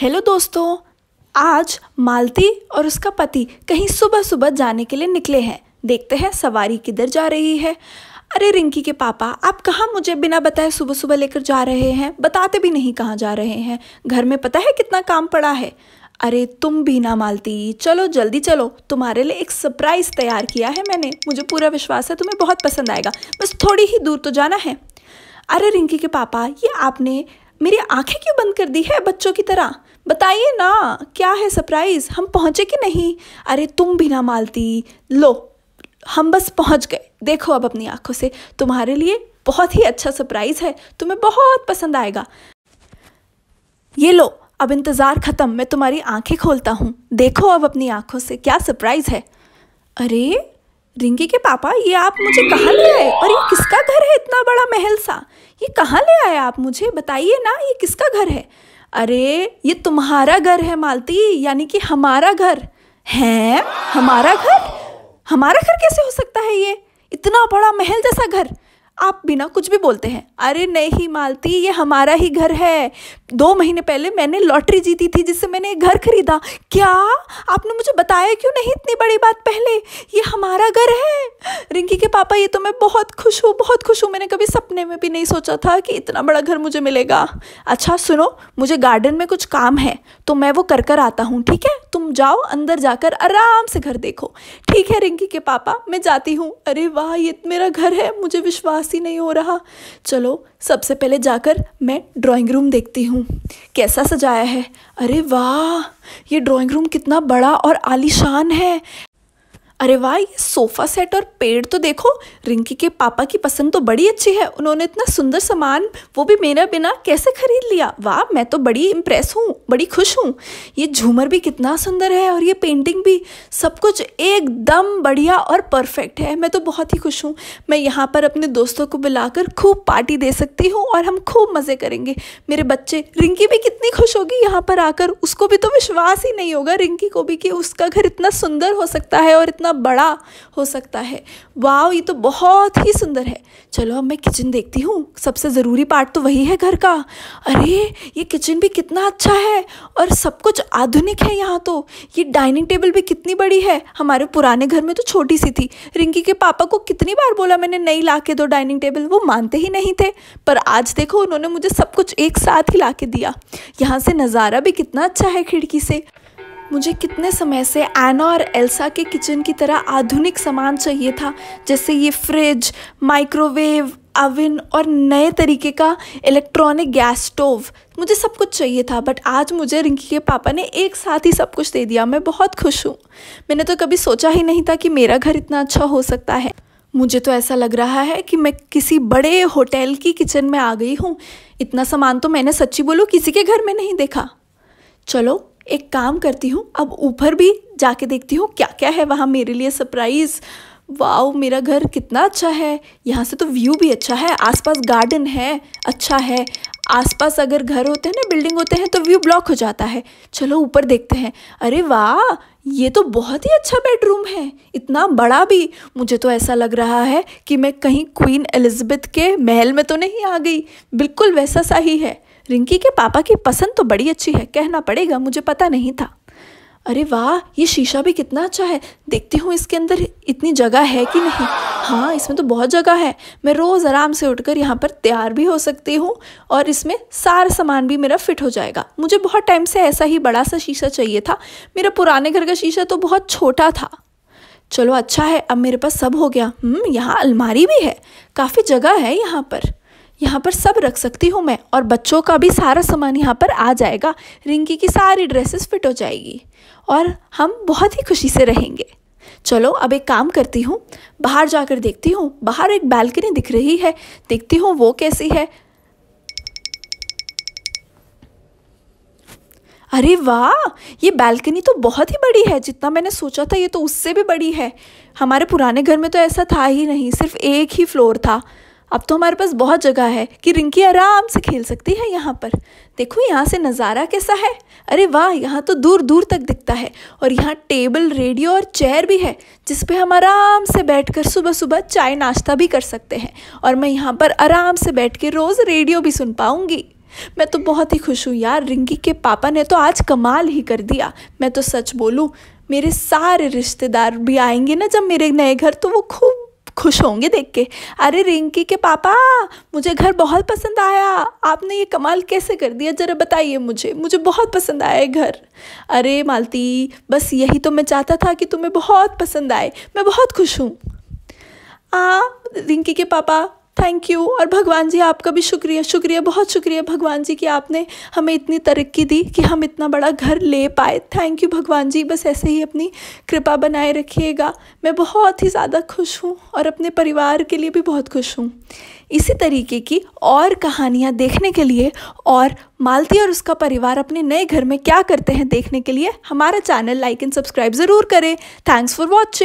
hello दोस्तों आज मालती और उसका पति कहीं सुबह सुबह जाने के लिए निकले हैं देखते हैं सवारी किधर जा रही है अरे रिंकी के पापा आप कहाँ मुझे बिना बताए सुबह सुबह लेकर जा रहे हैं बताते भी नहीं कहाँ जा रहे हैं घर में पता है कितना काम पड़ा है अरे तुम भी ना मालती चलो जल्दी चलो तुम्हारे लिए एक सरप्राइज़ तैयार किया है मैंने मुझे पूरा विश्वास है तुम्हें बहुत पसंद आएगा बस थोड़ी ही दूर तो जाना है अरे रिंकी के पापा ये आपने मेरी आंखें क्यों बंद कर दी है बच्चों की तरह बताइए ना क्या है सरप्राइज़ हम पहुंचे कि नहीं अरे तुम भी ना मालती लो हम बस पहुंच गए देखो अब अपनी आंखों से तुम्हारे लिए बहुत ही अच्छा सरप्राइज़ है तुम्हें बहुत पसंद आएगा ये लो अब इंतज़ार ख़त्म मैं तुम्हारी आंखें खोलता हूँ देखो अब अपनी आंखों से क्या सरप्राइज़ है अरे रिंकी के पापा ये आप मुझे कहाँ ले आए और ये किसका घर है इतना बड़ा महल सा कहाँ ले आए आप मुझे बताइए ना ये किसका घर है अरे ये तुम्हारा घर है मालती यानी कि हमारा घर है हमारा घर हमारा घर कैसे हो सकता है ये इतना बड़ा महल जैसा घर आप बिना कुछ भी बोलते हैं अरे नहीं मालती ये हमारा ही घर है दो महीने पहले मैंने लॉटरी जीती थी जिससे मैंने घर खरीदा क्या आपने मुझे बताया क्यों नहीं इतनी बड़ी बात पहले ये हमारा घर है रिंकी के पापा ये तो मैं बहुत खुश हूँ बहुत खुश हूँ मैंने कभी सपने में भी नहीं सोचा था कि इतना बड़ा घर मुझे मिलेगा अच्छा सुनो मुझे गार्डन में कुछ काम है तो मैं वो कर कर आता हूँ ठीक है तुम जाओ अंदर जाकर आराम से घर देखो ठीक है रिंकी के पापा मैं जाती हूँ अरे वाह ये मेरा घर है मुझे विश्वास ही नहीं हो रहा चलो सबसे पहले जाकर मैं ड्राइंग रूम देखती हूँ कैसा सजाया है अरे वाह ये ड्राइंग रूम कितना बड़ा और आलीशान है अरे वाह ये सोफ़ा सेट और पेड़ तो देखो रिंकी के पापा की पसंद तो बड़ी अच्छी है उन्होंने इतना सुंदर सामान वो भी मेरा बिना कैसे खरीद लिया वाह मैं तो बड़ी इम्प्रेस हूँ बड़ी खुश हूँ ये झूमर भी कितना सुंदर है और ये पेंटिंग भी सब कुछ एकदम बढ़िया और परफेक्ट है मैं तो बहुत ही खुश हूँ मैं यहाँ पर अपने दोस्तों को बुलाकर खूब पार्टी दे सकती हूँ और हम खूब मज़े करेंगे मेरे बच्चे रिंकी भी कितनी खुश होगी यहाँ पर आकर उसको भी तो विश्वास ही नहीं होगा रिंकी को भी कि उसका घर इतना सुंदर हो सकता है और इतना बड़ा हो सकता है वाव ये तो बहुत ही सुंदर है चलो अब मैं किचन देखती हूँ सबसे ज़रूरी पार्ट तो वही है घर का अरे ये किचन भी कितना अच्छा है और सब कुछ आधुनिक है यहाँ तो ये डाइनिंग टेबल भी कितनी बड़ी है हमारे पुराने घर में तो छोटी सी थी रिंकी के पापा को कितनी बार बोला मैंने नई ला के दो डाइनिंग टेबल वो मानते ही नहीं थे पर आज देखो उन्होंने मुझे सब कुछ एक साथ ही ला के दिया यहाँ से नज़ारा भी कितना अच्छा है खिड़की से मुझे कितने समय से एना और एल्सा के किचन की तरह आधुनिक सामान चाहिए था जैसे ये फ्रिज माइक्रोवेव अवन और नए तरीके का इलेक्ट्रॉनिक गैस स्टोव मुझे सब कुछ चाहिए था बट आज मुझे रिंकी के पापा ने एक साथ ही सब कुछ दे दिया मैं बहुत खुश हूँ मैंने तो कभी सोचा ही नहीं था कि मेरा घर इतना अच्छा हो सकता है मुझे तो ऐसा लग रहा है कि मैं किसी बड़े होटल की किचन में आ गई हूँ इतना सामान तो मैंने सच्ची बोलो किसी के घर में नहीं देखा चलो एक काम करती हूँ अब ऊपर भी जाके देखती हूँ क्या क्या है वहाँ मेरे लिए सरप्राइज़ वाओ मेरा घर कितना अच्छा है यहाँ से तो व्यू भी अच्छा है आसपास गार्डन है अच्छा है आसपास अगर घर होते हैं ना बिल्डिंग होते हैं तो व्यू ब्लॉक हो जाता है चलो ऊपर देखते हैं अरे वाह ये तो बहुत ही अच्छा बेडरूम है इतना बड़ा भी मुझे तो ऐसा लग रहा है कि मैं कहीं क्वीन एलिजबेथ के महल में तो नहीं आ गई बिल्कुल वैसा सा ही है रिंकी के पापा की पसंद तो बड़ी अच्छी है कहना पड़ेगा मुझे पता नहीं था अरे वाह ये शीशा भी कितना अच्छा है देखती हूँ इसके अंदर इतनी जगह है कि नहीं हाँ इसमें तो बहुत जगह है मैं रोज़ आराम से उठकर यहाँ पर तैयार भी हो सकती हूँ और इसमें सारा सामान भी मेरा फिट हो जाएगा मुझे बहुत टाइम से ऐसा ही बड़ा सा शीशा चाहिए था मेरा पुराने घर का शीशा तो बहुत छोटा था चलो अच्छा है अब मेरे पास सब हो गया हम्म, यहाँ अलमारी भी है काफ़ी जगह है यहाँ पर यहाँ पर सब रख सकती हूँ मैं और बच्चों का भी सारा सामान यहाँ पर आ जाएगा रिंकी की सारी ड्रेसेस फिट हो जाएगी और हम बहुत ही खुशी से रहेंगे चलो अब एक काम करती हूँ बाहर जाकर देखती हूँ बाहर एक बालकनी दिख रही है देखती हूँ वो कैसी है अरे वाह ये बालकनी तो बहुत ही बड़ी है जितना मैंने सोचा था ये तो उससे भी बड़ी है हमारे पुराने घर में तो ऐसा था ही नहीं सिर्फ एक ही फ्लोर था अब तो हमारे पास बहुत जगह है कि रिंकी आराम से खेल सकती है यहाँ पर देखो यहाँ से नज़ारा कैसा है अरे वाह यहाँ तो दूर दूर तक दिखता है और यहाँ टेबल रेडियो और चेयर भी है जिस पे हम आराम से बैठकर सुबह सुबह चाय नाश्ता भी कर सकते हैं और मैं यहाँ पर आराम से बैठ के रोज़ रेडियो भी सुन पाऊँगी मैं तो बहुत ही खुश हूँ यार रिंकी के पापा ने तो आज कमाल ही कर दिया मैं तो सच बोलूँ मेरे सारे रिश्तेदार भी आएंगे ना जब मेरे नए घर तो वो खूब खुश होंगे देख के अरे रिंकी के पापा मुझे घर बहुत पसंद आया आपने ये कमाल कैसे कर दिया ज़रा बताइए मुझे मुझे बहुत पसंद आया घर अरे मालती बस यही तो मैं चाहता था कि तुम्हें बहुत पसंद आए मैं बहुत खुश हूँ आ हाँ, रिंकी के पापा थैंक यू और भगवान जी आपका भी शुक्रिया शुक्रिया बहुत शुक्रिया भगवान जी कि आपने हमें इतनी तरक्की दी कि हम इतना बड़ा घर ले पाए थैंक यू भगवान जी बस ऐसे ही अपनी कृपा बनाए रखिएगा मैं बहुत ही ज़्यादा खुश हूँ और अपने परिवार के लिए भी बहुत खुश हूँ इसी तरीके की और कहानियाँ देखने के लिए और मालती और उसका परिवार अपने नए घर में क्या करते हैं देखने के लिए हमारा चैनल लाइक एंड सब्सक्राइब ज़रूर करें थैंक्स फॉर वॉचिंग